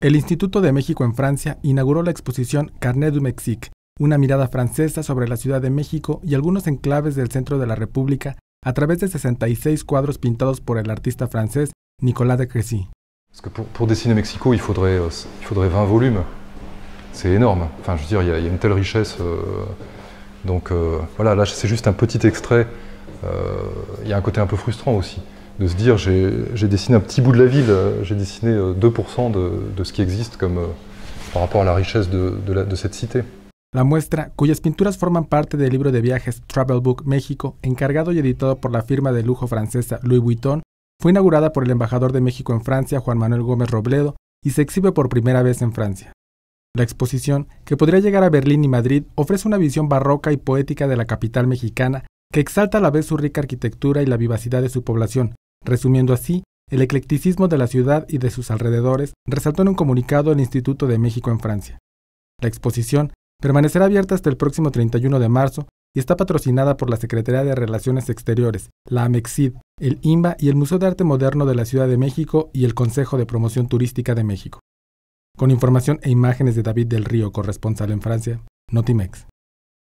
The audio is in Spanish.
El Instituto de México en Francia inauguró la exposición Carnet du Mexique, una mirada francesa sobre la Ciudad de México y algunos enclaves del centro de la República a través de 66 cuadros pintados por el artista francés Nicolas de Crécy. Parce que pour, pour dessiner Mexico, il faudrait, euh, il faudrait 20 volumes. C'est énorme. Enfin, je veux dire, il y, a, une telle richesse. Euh, donc euh, voilà, là, c'est juste un petit extrait. il y a un côté un peu frustrant aussi de se dire j'ai dessiné un petit bout de la ville, euh, j'ai dessiné 2% euh, de, ce qui existe comme, euh, par rapport a la richesse de, de, cette cité. La muestra, cuyas pinturas forman parte del libro de viajes Travel Book México, encargado y editado por la firma de lujo francesa Louis Vuitton, fue inaugurada por el embajador de México en Francia, Juan Manuel Gómez Robledo, y se exhibe por primera vez en Francia. La exposición, que podría llegar a Berlín y Madrid, ofrece una visión barroca y poética de la capital mexicana que exalta a la vez su rica arquitectura y la vivacidad de su población, Resumiendo así, el eclecticismo de la ciudad y de sus alrededores resaltó en un comunicado el Instituto de México en Francia. La exposición permanecerá abierta hasta el próximo 31 de marzo y está patrocinada por la Secretaría de Relaciones Exteriores, la AMEXID, el IMBA y el Museo de Arte Moderno de la Ciudad de México y el Consejo de Promoción Turística de México. Con información e imágenes de David del Río, corresponsal en Francia, Notimex.